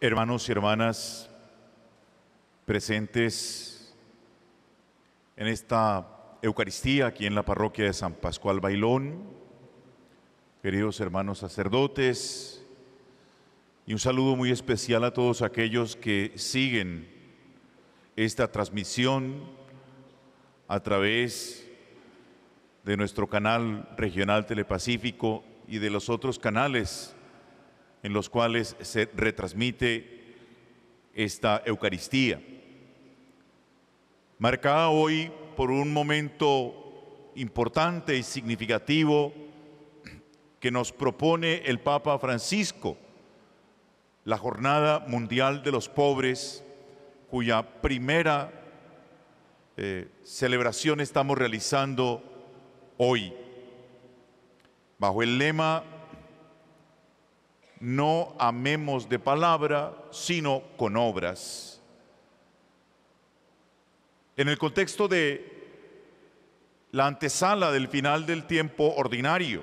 hermanos y hermanas presentes en esta Eucaristía aquí en la parroquia de San Pascual Bailón, queridos hermanos sacerdotes, y un saludo muy especial a todos aquellos que siguen esta transmisión a través de nuestro canal regional telepacífico y de los otros canales en los cuales se retransmite esta Eucaristía. Marcada hoy por un momento importante y significativo que nos propone el Papa Francisco, la Jornada Mundial de los Pobres, cuya primera eh, celebración estamos realizando hoy, bajo el lema no amemos de palabra, sino con obras. En el contexto de la antesala del final del tiempo ordinario,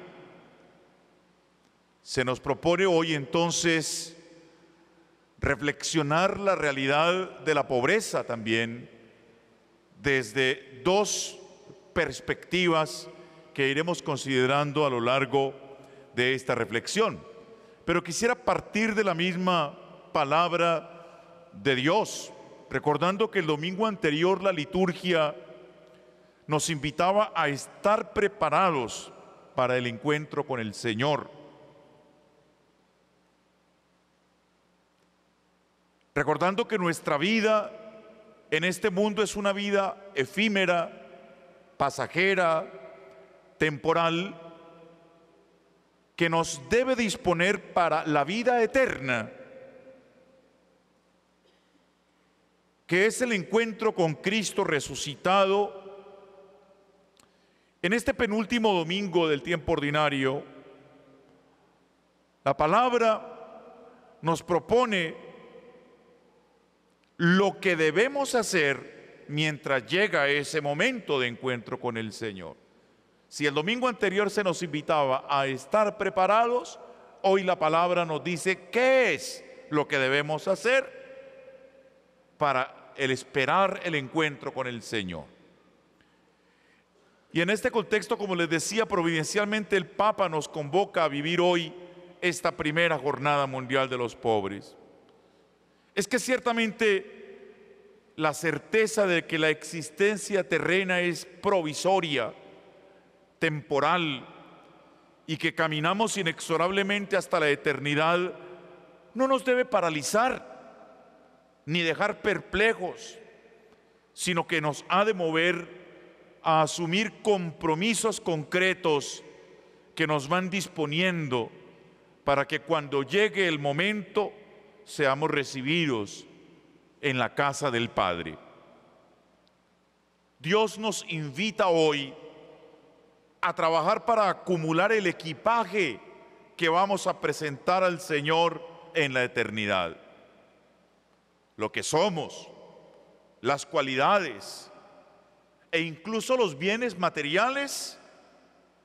se nos propone hoy entonces reflexionar la realidad de la pobreza también desde dos perspectivas que iremos considerando a lo largo de esta reflexión. Pero quisiera partir de la misma palabra de Dios, recordando que el domingo anterior la liturgia nos invitaba a estar preparados para el encuentro con el Señor. Recordando que nuestra vida en este mundo es una vida efímera, pasajera, temporal, que nos debe disponer para la vida eterna, que es el encuentro con Cristo resucitado. En este penúltimo domingo del tiempo ordinario, la palabra nos propone lo que debemos hacer mientras llega ese momento de encuentro con el Señor. Si el domingo anterior se nos invitaba a estar preparados, hoy la palabra nos dice qué es lo que debemos hacer para el esperar el encuentro con el Señor. Y en este contexto, como les decía, providencialmente el Papa nos convoca a vivir hoy esta primera jornada mundial de los pobres. Es que ciertamente la certeza de que la existencia terrena es provisoria temporal y que caminamos inexorablemente hasta la eternidad, no nos debe paralizar ni dejar perplejos, sino que nos ha de mover a asumir compromisos concretos que nos van disponiendo para que cuando llegue el momento seamos recibidos en la casa del Padre. Dios nos invita hoy a trabajar para acumular el equipaje que vamos a presentar al Señor en la eternidad. Lo que somos, las cualidades e incluso los bienes materiales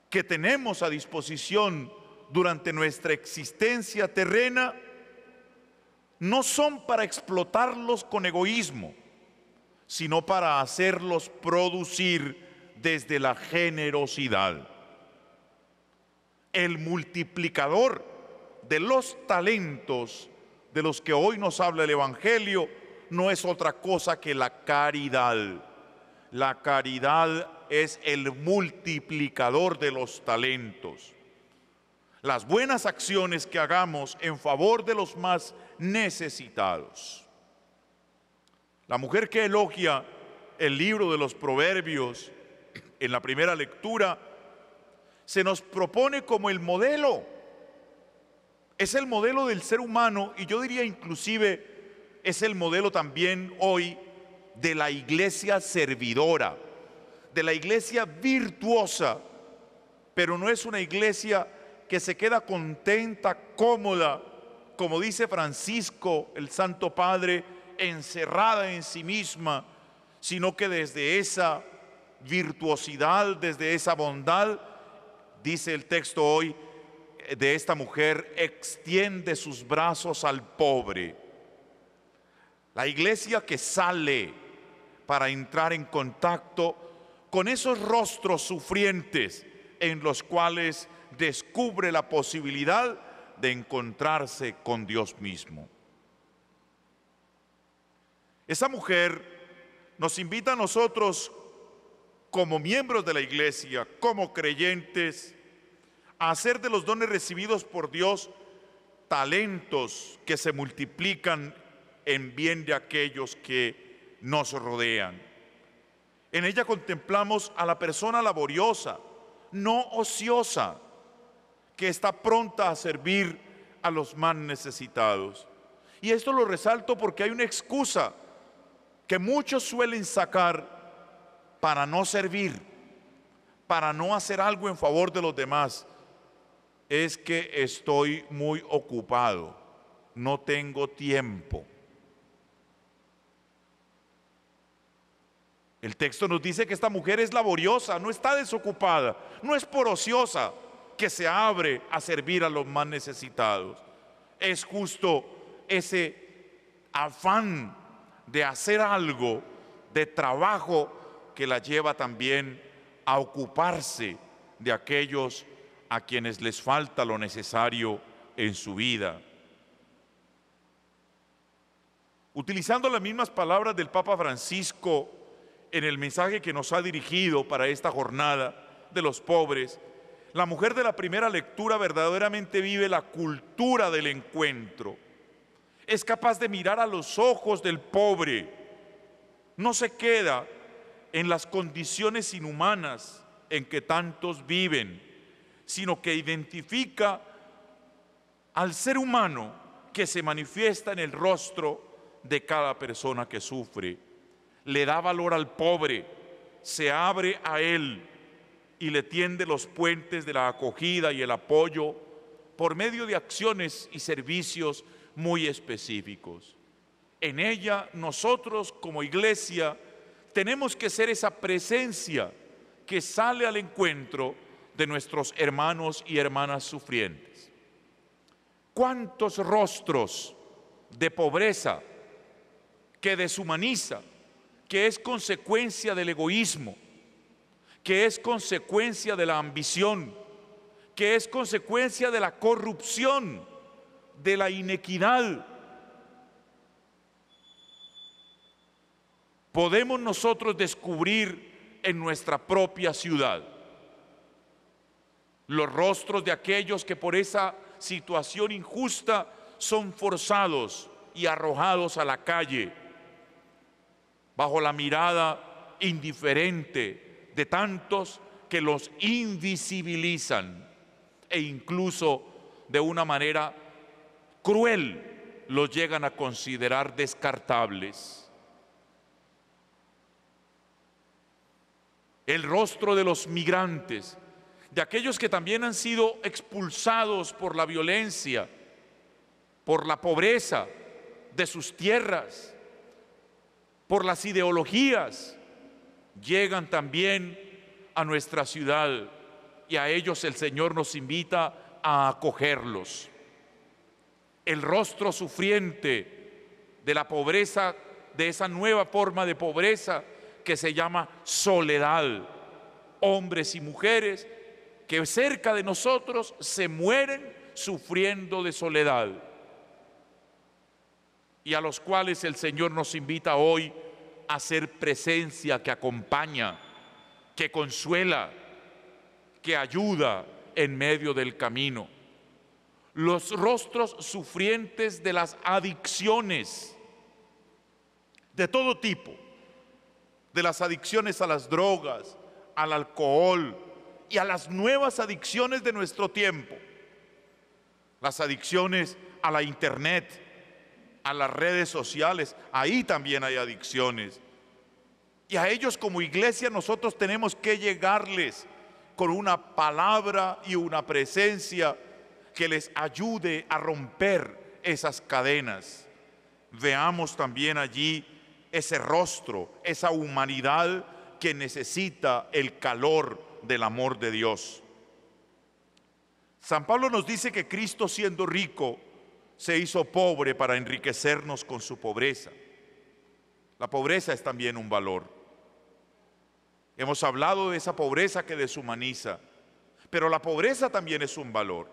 que tenemos a disposición durante nuestra existencia terrena no son para explotarlos con egoísmo, sino para hacerlos producir desde la generosidad. El multiplicador de los talentos de los que hoy nos habla el Evangelio no es otra cosa que la caridad. La caridad es el multiplicador de los talentos. Las buenas acciones que hagamos en favor de los más necesitados. La mujer que elogia el libro de los proverbios en la primera lectura, se nos propone como el modelo. Es el modelo del ser humano y yo diría inclusive es el modelo también hoy de la iglesia servidora, de la iglesia virtuosa, pero no es una iglesia que se queda contenta, cómoda, como dice Francisco el Santo Padre, encerrada en sí misma, sino que desde esa virtuosidad, desde esa bondad, dice el texto hoy, eh, de esta mujer extiende sus brazos al pobre. La iglesia que sale para entrar en contacto con esos rostros sufrientes en los cuales descubre la posibilidad de encontrarse con Dios mismo. Esa mujer nos invita a nosotros como miembros de la iglesia, como creyentes, a hacer de los dones recibidos por Dios talentos que se multiplican en bien de aquellos que nos rodean. En ella contemplamos a la persona laboriosa, no ociosa, que está pronta a servir a los más necesitados. Y esto lo resalto porque hay una excusa que muchos suelen sacar para no servir, para no hacer algo en favor de los demás, es que estoy muy ocupado, no tengo tiempo. El texto nos dice que esta mujer es laboriosa, no está desocupada, no es por ociosa, que se abre a servir a los más necesitados. Es justo ese afán de hacer algo, de trabajo que la lleva también a ocuparse de aquellos a quienes les falta lo necesario en su vida. Utilizando las mismas palabras del Papa Francisco en el mensaje que nos ha dirigido para esta jornada de los pobres, la mujer de la primera lectura verdaderamente vive la cultura del encuentro. Es capaz de mirar a los ojos del pobre. No se queda en las condiciones inhumanas en que tantos viven, sino que identifica al ser humano que se manifiesta en el rostro de cada persona que sufre. Le da valor al pobre, se abre a él y le tiende los puentes de la acogida y el apoyo por medio de acciones y servicios muy específicos. En ella nosotros como iglesia tenemos que ser esa presencia que sale al encuentro de nuestros hermanos y hermanas sufrientes. ¿Cuántos rostros de pobreza que deshumaniza, que es consecuencia del egoísmo, que es consecuencia de la ambición, que es consecuencia de la corrupción, de la inequidad, podemos nosotros descubrir en nuestra propia ciudad los rostros de aquellos que por esa situación injusta son forzados y arrojados a la calle bajo la mirada indiferente de tantos que los invisibilizan e incluso de una manera cruel los llegan a considerar descartables. el rostro de los migrantes, de aquellos que también han sido expulsados por la violencia, por la pobreza de sus tierras, por las ideologías, llegan también a nuestra ciudad y a ellos el Señor nos invita a acogerlos. El rostro sufriente de la pobreza, de esa nueva forma de pobreza, que se llama soledad. Hombres y mujeres que cerca de nosotros se mueren sufriendo de soledad y a los cuales el Señor nos invita hoy a ser presencia que acompaña, que consuela, que ayuda en medio del camino. Los rostros sufrientes de las adicciones de todo tipo de las adicciones a las drogas, al alcohol y a las nuevas adicciones de nuestro tiempo. Las adicciones a la internet, a las redes sociales, ahí también hay adicciones. Y a ellos como iglesia nosotros tenemos que llegarles con una palabra y una presencia que les ayude a romper esas cadenas. Veamos también allí ese rostro, esa humanidad que necesita el calor del amor de Dios. San Pablo nos dice que Cristo siendo rico se hizo pobre para enriquecernos con su pobreza. La pobreza es también un valor. Hemos hablado de esa pobreza que deshumaniza, pero la pobreza también es un valor.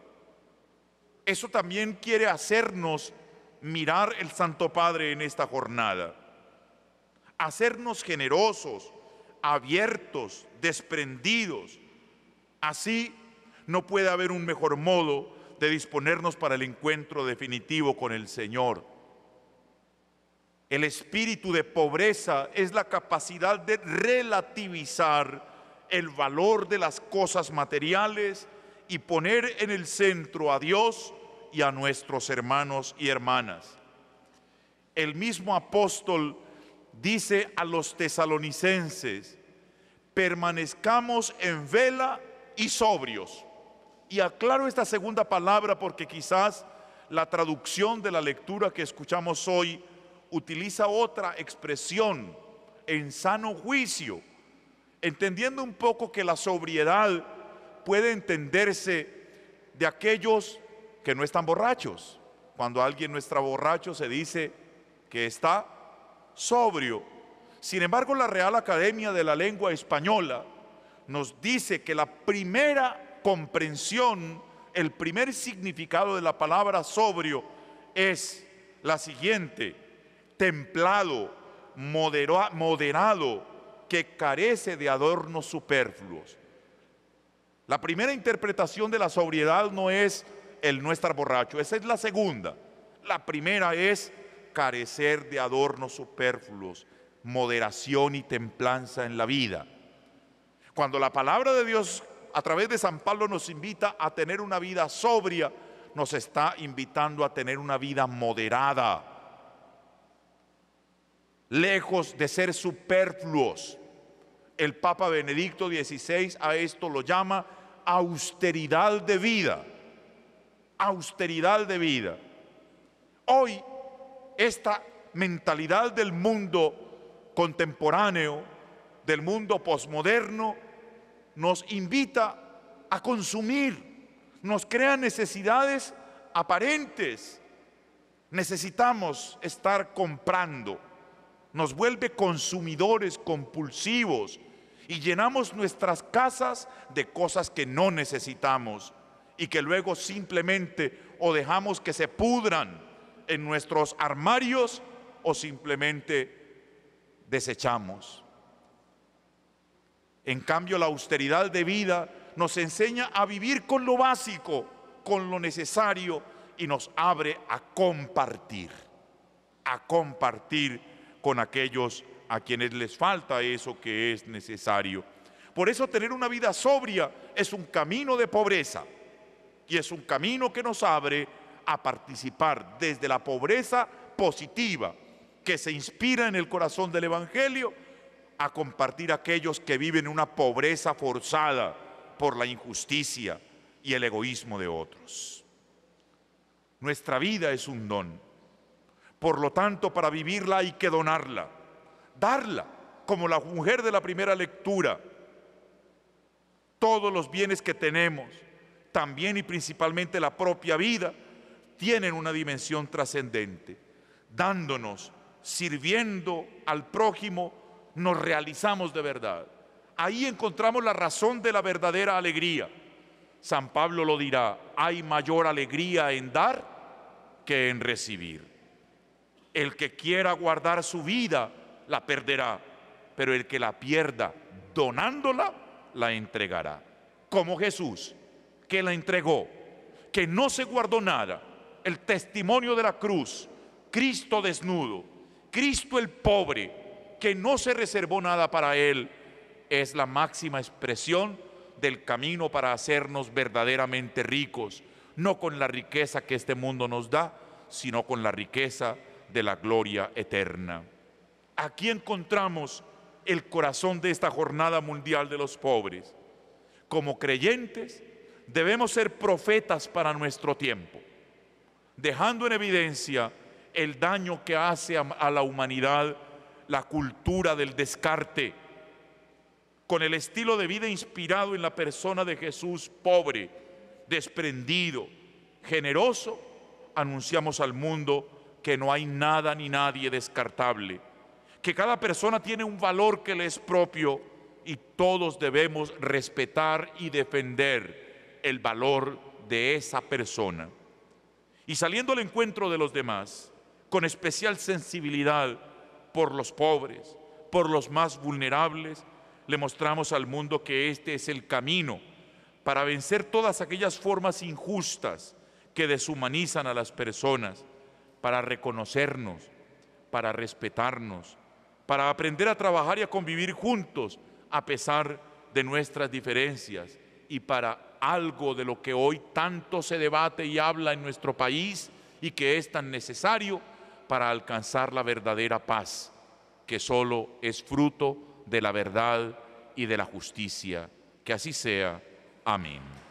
Eso también quiere hacernos mirar el Santo Padre en esta jornada hacernos generosos, abiertos, desprendidos. Así no puede haber un mejor modo de disponernos para el encuentro definitivo con el Señor. El espíritu de pobreza es la capacidad de relativizar el valor de las cosas materiales y poner en el centro a Dios y a nuestros hermanos y hermanas. El mismo apóstol dice a los tesalonicenses, permanezcamos en vela y sobrios. Y aclaro esta segunda palabra porque quizás la traducción de la lectura que escuchamos hoy utiliza otra expresión, en sano juicio, entendiendo un poco que la sobriedad puede entenderse de aquellos que no están borrachos. Cuando alguien no está borracho se dice que está sobrio. Sin embargo, la Real Academia de la Lengua Española nos dice que la primera comprensión, el primer significado de la palabra sobrio es la siguiente, templado, moderado, que carece de adornos superfluos. La primera interpretación de la sobriedad no es el no estar borracho, esa es la segunda. La primera es carecer de adornos superfluos, moderación y templanza en la vida. Cuando la palabra de Dios a través de San Pablo nos invita a tener una vida sobria, nos está invitando a tener una vida moderada, lejos de ser superfluos. El Papa Benedicto XVI a esto lo llama austeridad de vida, austeridad de vida. Hoy esta mentalidad del mundo contemporáneo, del mundo posmoderno, nos invita a consumir, nos crea necesidades aparentes. Necesitamos estar comprando, nos vuelve consumidores compulsivos y llenamos nuestras casas de cosas que no necesitamos y que luego simplemente o dejamos que se pudran en nuestros armarios o simplemente desechamos. En cambio, la austeridad de vida nos enseña a vivir con lo básico, con lo necesario y nos abre a compartir, a compartir con aquellos a quienes les falta eso que es necesario. Por eso tener una vida sobria es un camino de pobreza y es un camino que nos abre a participar desde la pobreza positiva que se inspira en el corazón del Evangelio a compartir aquellos que viven una pobreza forzada por la injusticia y el egoísmo de otros. Nuestra vida es un don. Por lo tanto, para vivirla hay que donarla, darla, como la mujer de la primera lectura. Todos los bienes que tenemos, también y principalmente la propia vida, tienen una dimensión trascendente. Dándonos, sirviendo al prójimo, nos realizamos de verdad. Ahí encontramos la razón de la verdadera alegría. San Pablo lo dirá, hay mayor alegría en dar que en recibir. El que quiera guardar su vida, la perderá, pero el que la pierda donándola, la entregará. Como Jesús, que la entregó, que no se guardó nada, el testimonio de la cruz, Cristo desnudo, Cristo el pobre, que no se reservó nada para él, es la máxima expresión del camino para hacernos verdaderamente ricos, no con la riqueza que este mundo nos da, sino con la riqueza de la gloria eterna. Aquí encontramos el corazón de esta jornada mundial de los pobres. Como creyentes debemos ser profetas para nuestro tiempo dejando en evidencia el daño que hace a, la humanidad la cultura del descarte, con el estilo de vida inspirado en la persona de Jesús, pobre, desprendido, generoso, anunciamos al mundo que no hay nada ni nadie descartable, que cada persona tiene un valor que le es propio y todos debemos respetar y defender el valor de esa persona y saliendo al encuentro de los demás, con especial sensibilidad por los pobres, por los más vulnerables, le mostramos al mundo que este es el camino para vencer todas aquellas formas injustas que deshumanizan a las personas, para reconocernos, para respetarnos, para aprender a trabajar y a convivir juntos a pesar de nuestras diferencias, y para algo de lo que hoy tanto se debate y habla en nuestro país y que es tan necesario para alcanzar la verdadera paz, que solo es fruto de la verdad y de la justicia. Que así sea. Amén.